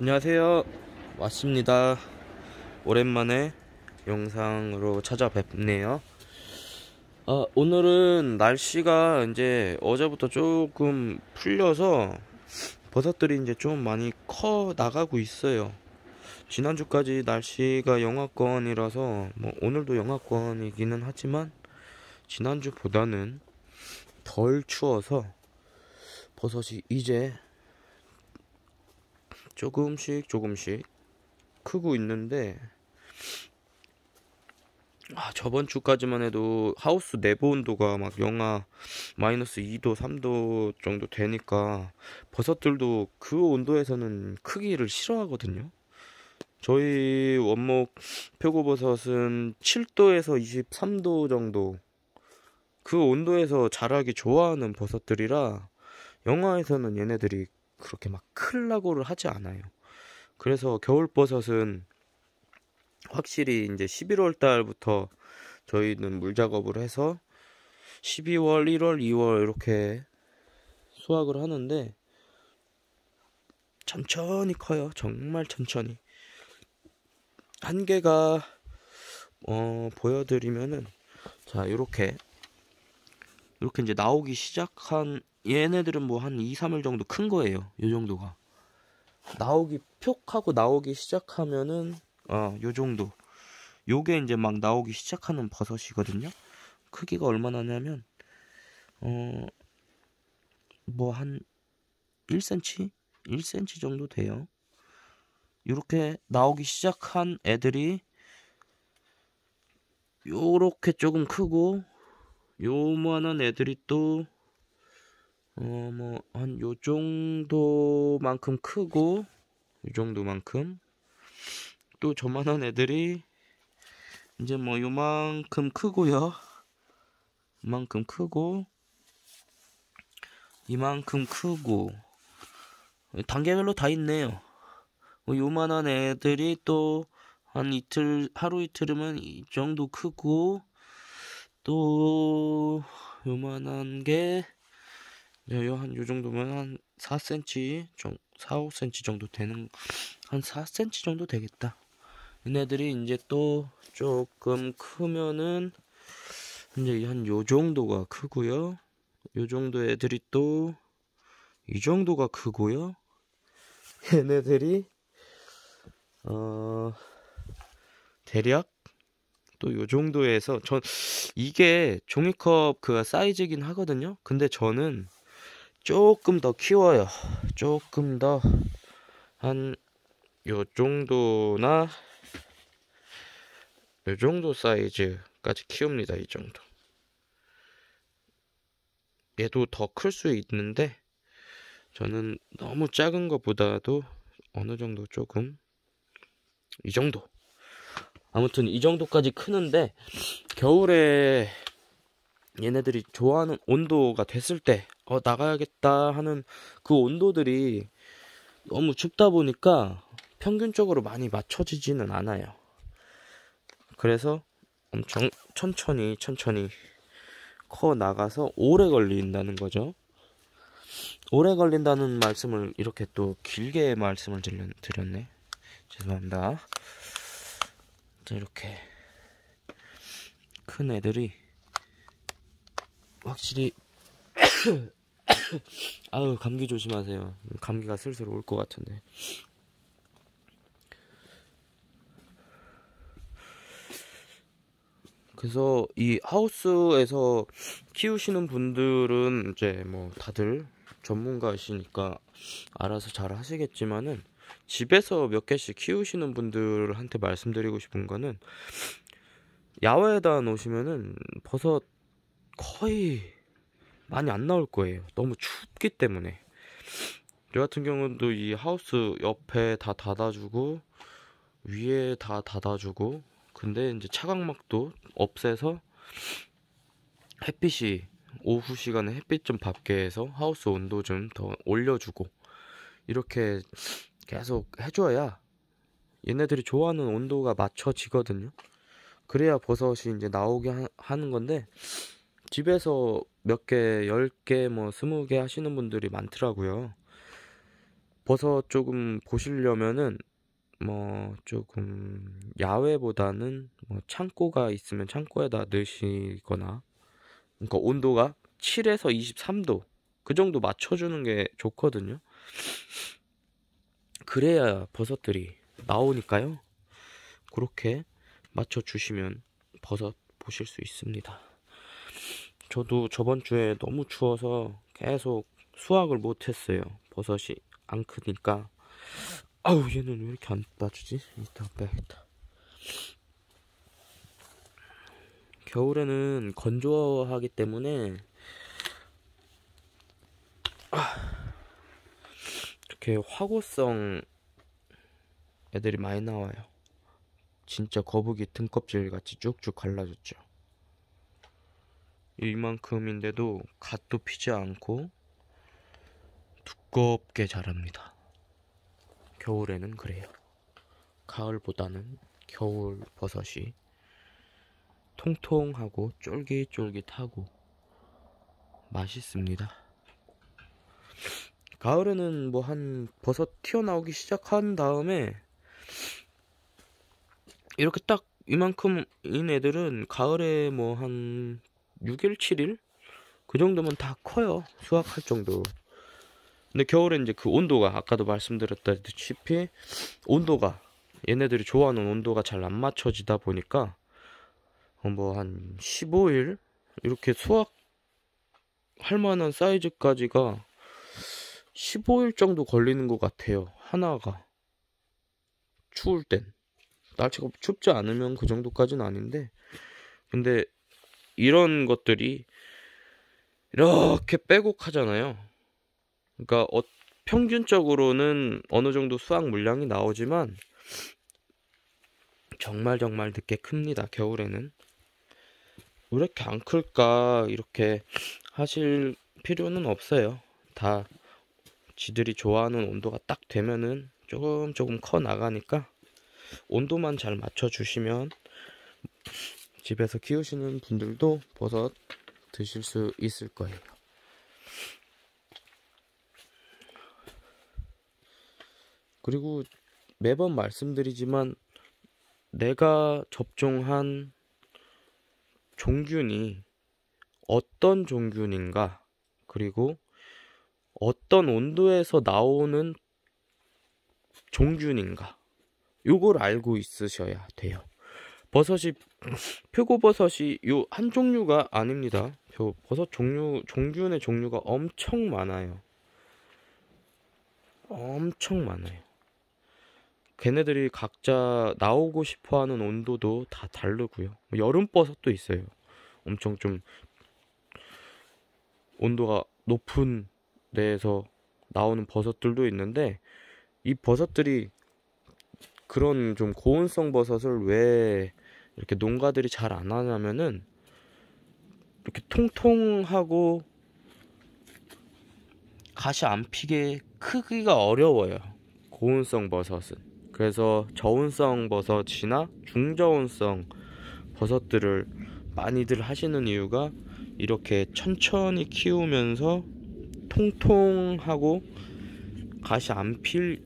안녕하세요 왔습니다 오랜만에 영상으로 찾아뵙네요 아, 오늘은 날씨가 이제 어제부터 조금 풀려서 버섯들이 이제 좀 많이 커 나가고 있어요 지난주까지 날씨가 영하권이라서 뭐 오늘도 영하권이기는 하지만 지난주보다는 덜 추워서 버섯이 이제 조금씩 조금씩 크고 있는데 아, 저번 주까지만 해도 하우스 내부 온도가 막 영하 마이너스 2도, 3도 정도 되니까 버섯들도 그 온도에서는 크기를 싫어하거든요. 저희 원목 표고버섯은 7도에서 23도 정도 그 온도에서 자라기 좋아하는 버섯들이라 영하에서는 얘네들이 그렇게 막 클라고를 하지 않아요. 그래서 겨울버섯은 확실히 이제 11월 달부터 저희는 물 작업을 해서 12월, 1월, 2월 이렇게 수확을 하는데 천천히 커요. 정말 천천히. 한계가어 보여드리면은 자 이렇게 이렇게 이제 나오기 시작한 얘네들은 뭐 한 2, 3일 정도 큰 거예요. 요 정도가. 나오기 푹 하고 나오기 시작하면은 어요 정도. 요게 이제 막 나오기 시작하는 버섯이거든요. 크기가 얼마나냐면 어 뭐 한 1cm, 1cm 정도 돼요. 요렇게 나오기 시작한 애들이 요렇게 조금 크고 요만한 애들이 또 어, 뭐, 한 요 정도만큼 크고, 요 정도만큼. 또 저만한 애들이, 이제 뭐 요만큼 크고요. 이만큼 크고, 이만큼 크고, 단계별로 다 있네요. 뭐 요만한 애들이 또, 한 이틀, 하루 이틀이면 이 정도 크고, 또, 요만한 게, 요, 예, 한, 요 정도면 한 4cm, 정, 4, 5cm 정도 되는, 한 4cm 정도 되겠다. 얘네들이 이제 또 조금 크면은, 이제 한 요 정도가 크고요. 요 정도 애들이 또, 이 정도가 크고요. 얘네들이, 어, 대략 또 요 정도에서 전 이게 종이컵 그 사이즈긴 하거든요. 근데 저는 조금 더 키워요. 조금 더 한 요 정도나 요 정도 사이즈까지 키웁니다. 이 정도. 얘도 더 클 수 있는데 저는 너무 작은 것보다도 어느 정도 조금 이 정도 아무튼 이 정도까지 크는데 겨울에 얘네들이 좋아하는 온도가 됐을 때 어, 나가야겠다 하는 그 온도들이 너무 춥다 보니까 평균적으로 많이 맞춰지지는 않아요. 그래서 엄청 천천히 천천히 커 나가서 오래 걸린다는 거죠. 오래 걸린다는 말씀을 이렇게 또 길게 말씀을 드렸네. 죄송합니다. 이렇게 큰 애들이 확실히 아유, 감기 조심하세요. 감기가 슬슬 올 것 같은데. 그래서 이 하우스에서 키우시는 분들은 이제 뭐 다들 전문가시니까 알아서 잘 하시겠지만은 집에서 몇 개씩 키우시는 분들한테 말씀드리고 싶은 거는 야외에다 놓으시면은 버섯 거의 많이 안 나올 거예요. 너무 춥기 때문에. 저 같은 경우도 이 하우스 옆에 다 닫아주고 위에 다 닫아주고 근데 이제 차광막도 없애서 햇빛이 오후 시간에 햇빛 좀 받게 해서 하우스 온도 좀 더 올려주고 이렇게 계속 해줘야 얘네들이 좋아하는 온도가 맞춰지거든요. 그래야 버섯이 이제 나오게 하, 하는 건데 집에서 몇 개, 열개뭐 20개 하시는 분들이 많더라고요. 버섯 조금 보시려면은 뭐 조금 야외보다는 뭐 창고가 있으면 창고에다 넣으시거나 그러니까 온도가 7에서 23도 그 정도 맞춰주는 게 좋거든요. 그래야 버섯들이 나오니까요. 그렇게 맞춰주시면 버섯 보실 수 있습니다. 저도 저번 주에 너무 추워서 계속 수확을 못했어요. 버섯이 안 크니까. 아우 얘는 왜 이렇게 안 빠지지? 이따 빼야겠다. 겨울에는 건조하기 때문에 이렇게 화고성 애들이 많이 나와요. 진짜 거북이 등껍질 같이 쭉쭉 갈라졌죠. 이만큼인데도 갓도 피지 않고 두껍게 자랍니다. 겨울에는 그래요. 가을보다는 겨울 버섯이 통통하고 쫄깃쫄깃하고 맛있습니다. 가을에는 뭐 한 버섯 튀어나오기 시작한 다음에 이렇게 딱 이만큼인 애들은 가을에 뭐한 6일, 7일 그 정도면 다 커요. 수확할 정도. 근데 겨울에 이제 그 온도가 아까도 말씀드렸다시피 온도가 얘네들이 좋아하는 온도가 잘 안 맞춰지다 보니까 뭐 한 15일 이렇게 수확할 만한 사이즈까지가 15일 정도 걸리는 것 같아요. 하나가 추울 땐 날씨가 춥지 않으면 그 정도까지는 아닌데 근데 이런 것들이 이렇게 빼곡하잖아요. 그러니까 어, 평균적으로는 어느 정도 수확 물량이 나오지만 정말 정말 늦게 큽니다. 겨울에는 왜 이렇게 안 클까 이렇게 하실 필요는 없어요. 다 지들이 좋아하는 온도가 딱 되면은 조금 조금 커 나가니까 온도만 잘 맞춰 주시면 집에서 키우시는 분들도 버섯 드실 수 있을 거예요. 그리고 매번 말씀드리지만 내가 접종한 종균이 어떤 종균인가 그리고 어떤 온도에서 나오는 종균인가 요걸 알고 있으셔야 돼요. 버섯이 표고버섯이 요 한 종류가 아닙니다. 표, 버섯 종류 종균의 종류가 엄청 많아요. 엄청 많아요. 걔네들이 각자 나오고 싶어 하는 온도도 다 다르고요. 뭐 여름 버섯도 있어요. 엄청 좀 온도가 높은 데에서 나오는 버섯들도 있는데 이 버섯들이 그런 좀 고온성 버섯을 왜 이렇게 농가들이 잘 안 하냐면은 이렇게 통통하고 가시 안 피게 크기가 어려워요. 고온성 버섯은. 그래서 저온성 버섯이나 중저온성 버섯들을 많이들 하시는 이유가 이렇게 천천히 키우면서 통통하고 가시 안 필,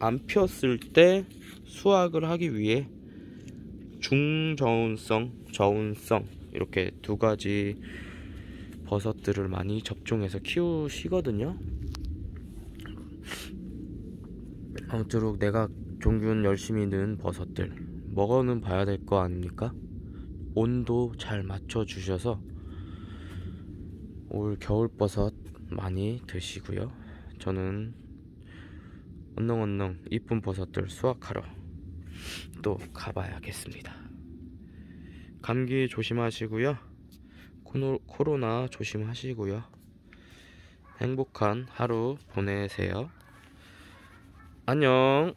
안 피었을 때 수확을 하기 위해 중저온성, 저온성 이렇게 두 가지 버섯들을 많이 접종해서 키우시거든요. 아무쪼록 내가 종균 열심히 넣은 버섯들 먹어는 봐야 될 거 아닙니까? 온도 잘 맞춰 주셔서 올 겨울 버섯 많이 드시고요. 저는 언능언능 이쁜 버섯들 수확하러 또 가봐야겠습니다. 감기 조심하시고요. 코로나 조심하시고요. 행복한 하루 보내세요. 안녕.